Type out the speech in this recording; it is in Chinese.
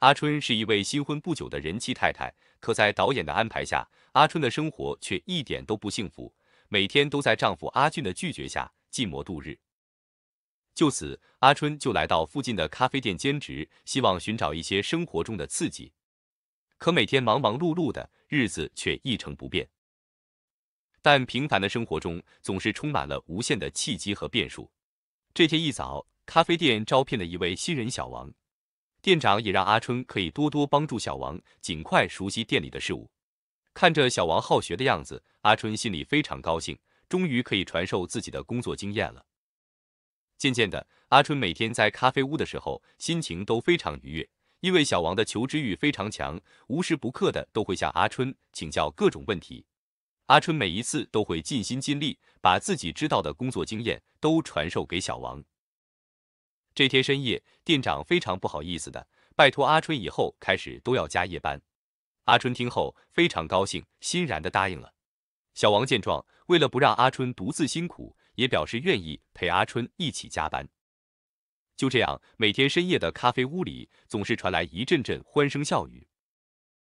阿春是一位新婚不久的人妻太太，可在导演的安排下，阿春的生活却一点都不幸福，每天都在丈夫阿俊的拒绝下寂寞度日。就此，阿春就来到附近的咖啡店兼职，希望寻找一些生活中的刺激。可每天忙忙碌碌的日子却一成不变。但平凡的生活中总是充满了无限的契机和变数。这天一早，咖啡店招聘了一位新人小王。店长也让阿春可以多多帮助小王，尽快熟悉店里的事务。看着小王好学的样子，阿春心里非常高兴，终于可以传授自己的工作经验了。渐渐的，阿春每天在咖啡屋的时候，心情都非常愉悦，因为小王的求知欲非常强，无时不刻的都会向阿春请教各种问题。阿春每一次都会尽心尽力，把自己知道的工作经验都传授给小王。这天深夜，店长非常不好意思的拜托阿春，以后开始都要加夜班。阿春听后非常高兴，欣然的答应了。小王见状，为了不让阿春独自辛苦，也表示愿意陪阿春一起加班。就这样，每天深夜的咖啡屋里，总是传来一阵阵欢声笑语。